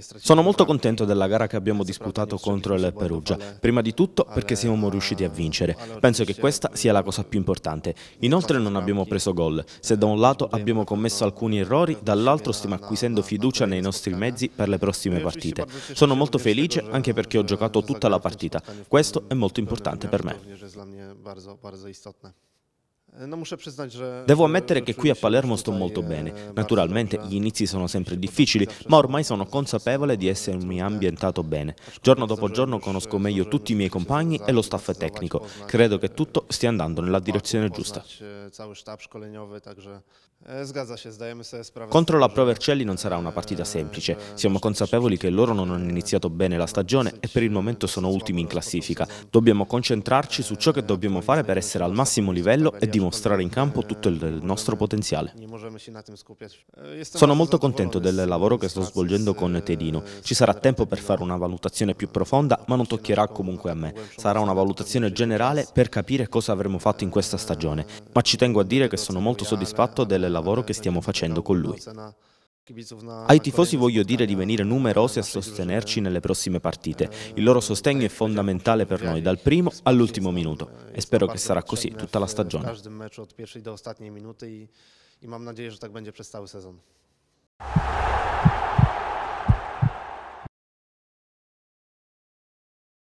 Sono molto contento della gara che abbiamo disputato contro il Perugia, prima di tutto perché siamo riusciti a vincere. Penso che questa sia la cosa più importante. Inoltre non abbiamo preso gol. Se da un lato abbiamo commesso alcuni errori, dall'altro stiamo acquisendo fiducia nei nostri mezzi per le prossime partite. Sono molto felice anche perché ho giocato tutta la partita. Questo è molto importante per me. Devo ammettere che qui a Palermo sto molto bene. Naturalmente cioè, gli inizi sono sempre difficili, ma ormai sono consapevole di essermi ambientato bene. Giorno dopo giorno conosco cioè, meglio tutti i miei compagni e lo esatto, staff tecnico. Credo che tutto stia andando nella direzione giusta. Contro la Pro Vercelli non sarà una partita semplice. Siamo consapevoli che loro non hanno iniziato bene la stagione e per il momento sono ultimi in classifica. Dobbiamo concentrarci su ciò che dobbiamo eh, fare per essere al massimo livello e diventare dimostrare in campo tutto il nostro potenziale. Sono molto contento del lavoro che sto svolgendo con Tedino. Ci sarà tempo per fare una valutazione più profonda, ma non toccherà comunque a me. Sarà una valutazione generale per capire cosa avremo fatto in questa stagione. Ma ci tengo a dire che sono molto soddisfatto del lavoro che stiamo facendo con lui. Ai tifosi voglio dire di venire numerosi a sostenerci nelle prossime partite. Il loro sostegno è fondamentale per noi dal primo all'ultimo minuto eh, e spero che sarà così tutta la stagione. mam nadzieję, że tak będzie przez cały sezon.